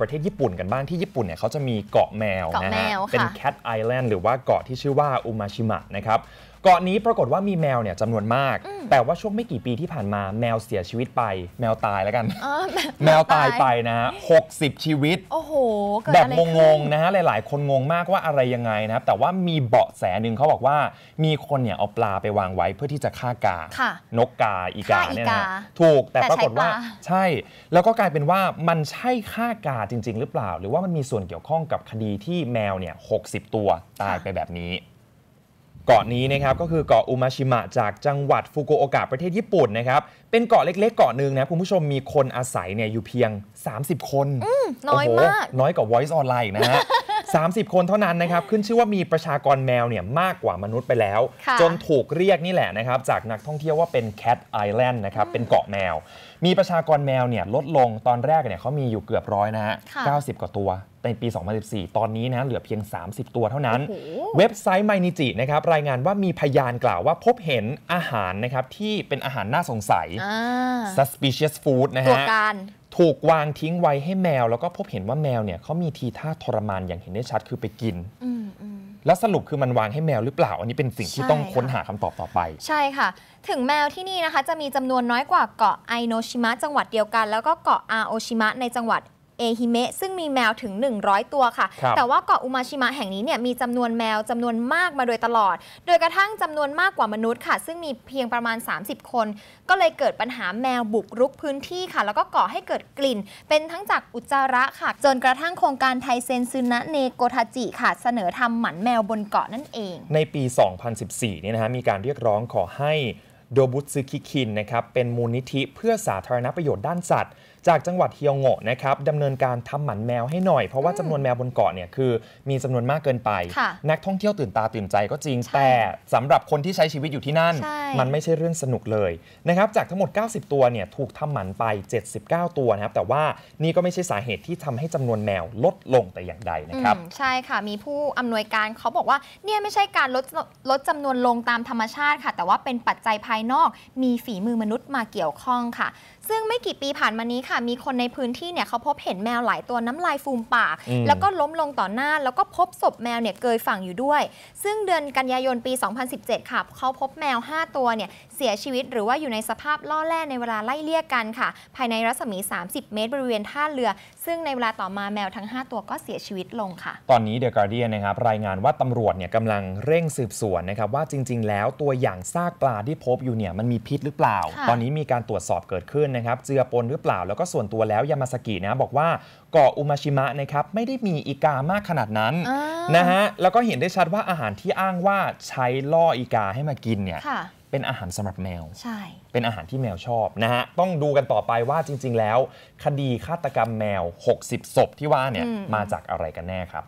ประเทศญี่ปุ่นกันบ้างที่ญี่ปุ่นเนี่ยเขาจะมีเกาะแมวนะฮะเป็นแคทไอแลนด์หรือว่าเกาะที่ชื่อว่าอุมาชิมะนะครับเกาะนี้ปรากฏว่ามีแมวเนี่ยจำนวนมาก แต่ว่าช่วงไม่กี่ปีที่ผ่านมาแมวเสียชีวิตไป แมวตายแล้วกันแแมวตายไปนะฮะหกสิบชีวิต โอ้โหแบบงงๆนะฮะหลายๆ คนงงมากว่าอะไรยังไงนะครับแต่ว่ามีเบาะแสหนึ่งเขาบอกว่ามีคนเนี่ยเอาปลาไปวางไว้เพื่อที่จะฆ่ากาค่ะ นกกา อีกาเนี่ยนะถูกแต่แตปรากฏว่าใชาใช่ แล้วก็กลายเป็นว่ามันใช่ฆ่ากาจริง ๆ หรือเปล่า หรือว่ามันมีส่วนเกี่ยวข้องกับคดีที่แมวเนี่ยหกสิบตัวตายไปแบบนี้เกาะนี้นะครับ ก็คือเกาะอุมาชิมะ จากจังหวัดฟุกุโอกะประเทศญี่ปุ่นนะครับ เป็นเกาะเล็กๆเกาะหนึ่งนะคุณผู้ชมมีคนอาศัยเนี่ยอยู่เพียง 30 คนน้อยมาก น้อยกว่า Voice Online นะฮะ30 คนเท่านั้นนะครับ ขึ้นชื่อว่ามีประชากรแมวเนี่ยมากกว่ามนุษย์ไปแล้ว จนถูกเรียกนี่แหละนะครับ จากนักท่องเที่ยวว่าเป็น Cat Island นะครับ เป็นเกาะแมว มีประชากรแมวเนี่ยลดลงตอนแรกเนี่ยเขามีอยู่เกือบร้อยนะฮะ90 กว่าตัวในปี 2014 ตอนนี้นะเหลือเพียง 30 ตัวเท่านั้น เว็บไซต์ไมนิจินะครับ รายงานว่ามีพยานกล่าวว่าพบเห็นอาหารนะครับที่เป็นอาหารน่าสงสัย suspicious food นะฮะถูกวางทิ้งไว้ให้แมว แล้วก็พบเห็นว่าแมวเนี่ยเขามีทีท่าทรมานอย่างเห็นได้ชัดคือไปกิน แล้วสรุปคือมันวางให้แมวหรือเปล่า อันนี้เป็นสิ่งที่ต้องค้นหาคำตอบต่อไป ใช่ค่ะ ถึงแมวที่นี่นะคะ จะมีจำนวนน้อยกว่าเกาะไอโนชิมะจังหวัดเดียวกัน แล้วก็เกาะอาโอชิมะในจังหวัดเอฮิเมะซึ่งมีแมวถึง 100 ตัวค่ะ แต่ว่าเกาะอุมาชิมะแห่งนี้เนี่ยมีจำนวนแมวจำนวนมากมาโดยตลอด โดยกระทั่งจำนวนมากกว่ามนุษย์ค่ะซึ่งมีเพียงประมาณ 30 คน ก็เลยเกิดปัญหาแมวบุกรุกพื้นที่ค่ะ แล้วก็ก่อให้เกิดกลิ่น เป็นทั้งจากอุจจาระค่ะ จนกระทั่งโครงการไทเซนซึนะเนโกทาจิค่ะ เสนอทำหมันแมวบนเกาะนั่นเอง ในปี 2014เนี่ยนะฮะมีการเรียกร้องขอให้โดบุตซึคิคินนะครับเป็นมูลนิธิเพื่อสาธารณประโยชน์ด้านสัตว์จากจังหวัดเฮียวโงะนะครับดำเนินการทำหมันแมวให้หน่อย เพราะว่าจำนวนแมวบนเกาะเนี่ยคือมีจำนวนมากเกินไป นักท่องเที่ยวตื่นตาตื่นใจก็จริงแต่สำหรับคนที่ใช้ชีวิตอยู่ที่นั่น มันไม่ใช่เรื่องสนุกเลยนะครับ จากทั้งหมด 90 ตัวเนี่ยถูกทำหมันไป 79 ตัวนะครับแต่ว่านี่ก็ไม่ใช่สาเหตุที่ทำให้จำนวนแมวลดลงแต่อย่างใดนะครับใช่ค่ะมีผู้อำนวยการเขาบอกว่าเนี่ยไม่ใช่การลดลดจำนวนลงตามธรรมชาติค่ะ แต่ว่าเป็นปัจจัยภายนอก มีฝีมือมนุษย์มาเกี่ยวข้องค่ะซึ่งไม่กี่ปีผ่านมานี้ค่ะ มีคนในพื้นที่เนี่ยเขาพบเห็นแมวหลายตัวน้ำลายฟูมปาก แล้วก็ล้มลงต่อหน้าแล้วก็พบศพแมวเนี่ยเกยฝั่งอยู่ด้วย ซึ่งเดือนกันยายนปี 2017 ค่ะเขาพบแมว 5 ตัวเนี่ยเสียชีวิตหรือว่าอยู่ในสภาพล่อแล่ในเวลาไล่เลี่ยกันค่ะ ภายในรัศมี 30 เมตรบริเวณท่าเรือ ซึ่งในเวลาต่อมาแมวทั้ง 5 ตัวก็เสียชีวิตลงค่ะ ตอนนี้เดอะการ์เดียนนะครับรายงานว่าตำรวจเนี่ยกำลังเร่งสืบสวนนะครับว่าจริง ๆ แล้วตัวอย่างซากปลาที่พบอยู่เนี่ยมันมีพิษหรือเปล่า ตอนนี้มีการตรวจสอบเกิดขึ้นะครับเจือปนหรือเปล่าแล้วก็ส่วนตัวแล้วยามาสกินะบอกว่าเกาะอุมาชิมะนะครับไม่ได้มีอีกามากขนาดนั้นนะฮะแล้วก็เห็นได้ชัดว่าอาหารที่อ้างว่าใช้ล่ออีกาให้มากินเนี่ยเป็นอาหารสำหรับแมวใช่เป็นอาหารที่แมวชอบนะฮะต้องดูกันต่อไปว่าจริงๆ แล้ว คดีฆาตกรรมแมว 60ศพที่ว่าเนี่ยมมาจากอะไรกันแน่ครับ